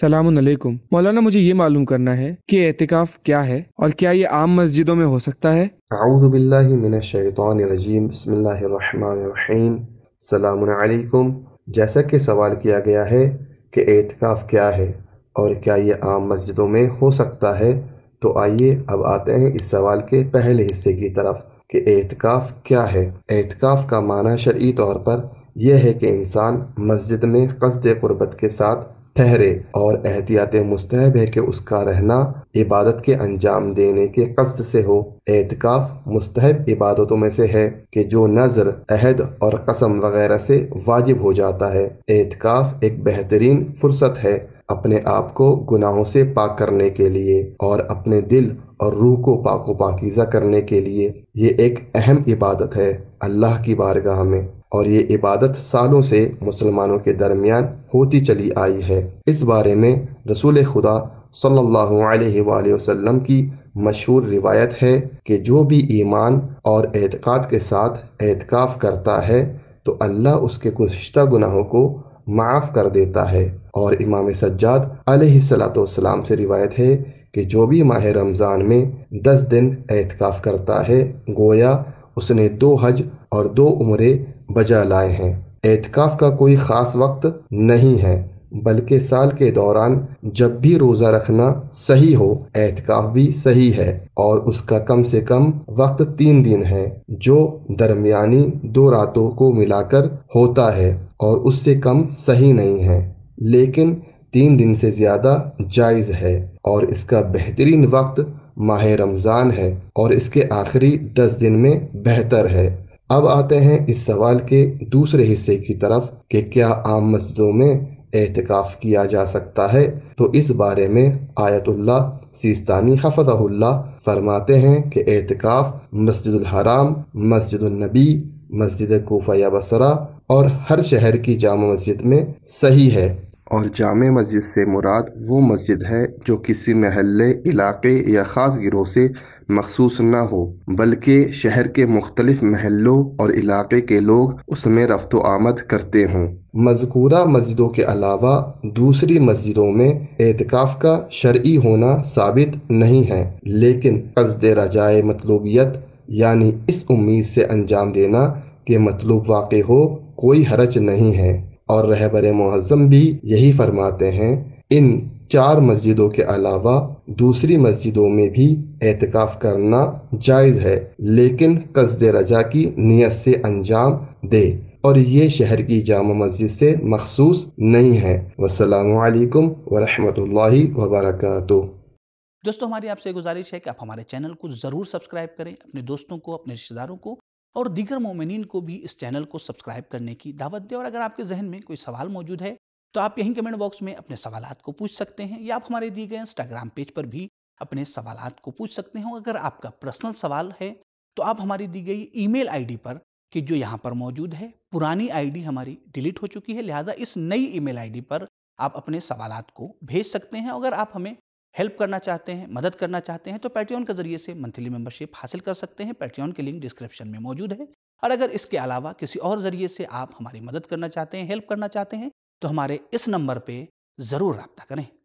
सलाम मौलाना मुझे ये मालूम करना है कि एहतिकाफ क्या है और क्या ये आम मस्जिदों में हो सकता है सलामकुम जैसा कि सवाल किया गया है कि एहतिकाफ क्या है और क्या ये आम मस्जिदों में हो सकता है तो आइए अब आते हैं इस सवाल के पहले हिस्से की तरफ कि एहतिकाफ क्या है एहतिकाफ का माना शर्य तौर पर यह है कि इंसान मस्जिद में कसद कुर्बत के साथ ठहरे और एहतियात मुस्तैब है कि उसका रहना इबादत के अंजाम देने के कस्त से हो एहतिकाफ मुस्तहब इबादतों में से है कि जो नजर अहद और कसम वगैरह से वाजिब हो जाता है एहतिकाफ एक बेहतरीन फुर्सत है अपने आप को गुनाहों से पाक करने के लिए और अपने दिल और रूह को पाको पाकिज़ा करने के लिए ये एक अहम इबादत है अल्लाह की बारगाह में और ये इबादत सालों से मुसलमानों के दरमियान होती चली आई है इस बारे में रसूल खुदा सल्लल्लाहु अलैहि वसल्लम की मशहूर रिवायत है कि जो भी ईमान और एहतिकात के साथ एहतिकाफ करता है तो अल्लाह उसके गुज्त गुनाहों को माफ़ कर देता है और इमाम सज्जाद सलाम से रिवायत है कि जो भी माह रमज़ान में दस दिन एहतिकाफ करता है गोया उसने दो हज और दो उम्रे बजा लाए हैं एतकाफ़ का कोई ख़ास वक्त नहीं है बल्कि साल के दौरान जब भी रोज़ा रखना सही हो एहतिकाफ भी सही है और उसका कम से कम वक्त तीन दिन है जो दरमियानी दो रातों को मिलाकर होता है और उससे कम सही नहीं है लेकिन तीन दिन से ज़्यादा जायज़ है और इसका बेहतरीन वक्त माह रमज़ान है और इसके आखिरी दस दिन में बेहतर है अब आते हैं इस सवाल के दूसरे हिस्से की तरफ कि क्या आम मस्जिदों में एहतिकाफ किया जा सकता है तो इस बारे में आयतुल्ला सीस्तानी हफजहुल्ला फरमाते हैं कि एहतिकाफ मस्जिद हराम मस्जिद नबी मस्जिद कोफा या बसरा और हर शहर की जाम मस्जिद में सही है और जाम मस्जिद से मुराद वो मस्जिद है जो किसी महल्ले इलाके या ख़ास गिरोह से मखसूस न हो बल्कि शहर के मुख्तलिफ महलों और इलाके के लोग उसमें रफ्त आमद करते हों मजकूरा मस्जिदों के अलावा दूसरी मस्जिदों में एहतिकाफ का शर्य होना साबित नहीं है लेकिन कसद रजाय मतलूबियत यानी इस उम्मीद से अंजाम देना कि मतलूब वाक़ हो कोई हरज नहीं है और रहबर महजम भी यही फरमाते हैं इन चार मस्जिदों के अलावा दूसरी मस्जिदों में भी एहतिकाफ करना जायज़ है लेकिन कस्द रजा की नीयत से अंजाम दे और ये शहर की जामा मस्जिद से मखसूस नहीं है वालेकुम वरहमतुल्लाहि वबरकatuh दोस्तों हमारी आपसे गुजारिश है कि आप हमारे चैनल को ज़रूर सब्सक्राइब करें अपने दोस्तों को अपने रिश्तेदारों को और दीगर मोमिन को भी इस चैनल को सब्सक्राइब करने की दावत दें और अगर आपके जहन में कोई सवाल मौजूद है तो आप यहीं कमेंट बॉक्स में अपने सवाल को पूछ सकते हैं या आप हमारे दिए गए इंस्टाग्राम पेज पर भी अपने सवाल को पूछ सकते हैं अगर आपका पर्सनल सवाल है तो आप हमारी दी गई ईमेल आईडी पर कि जो यहाँ पर मौजूद है पुरानी आईडी हमारी डिलीट हो चुकी है लिहाजा इस नई ईमेल आईडी पर आप अपने सवाल को भेज सकते हैं अगर आप हमें हेल्प करना चाहते हैं मदद करना चाहते हैं तो पैट्रियन के जरिए से मंथली मेंबरशिप हासिल कर सकते हैं पैट्रियन के लिंक डिस्क्रिप्शन में मौजूद है और अगर इसके अलावा किसी और जरिए से आप हमारी मदद करना चाहते हैं हेल्प करना चाहते हैं तो हमारे इस नंबर पे ज़रूर रबता करें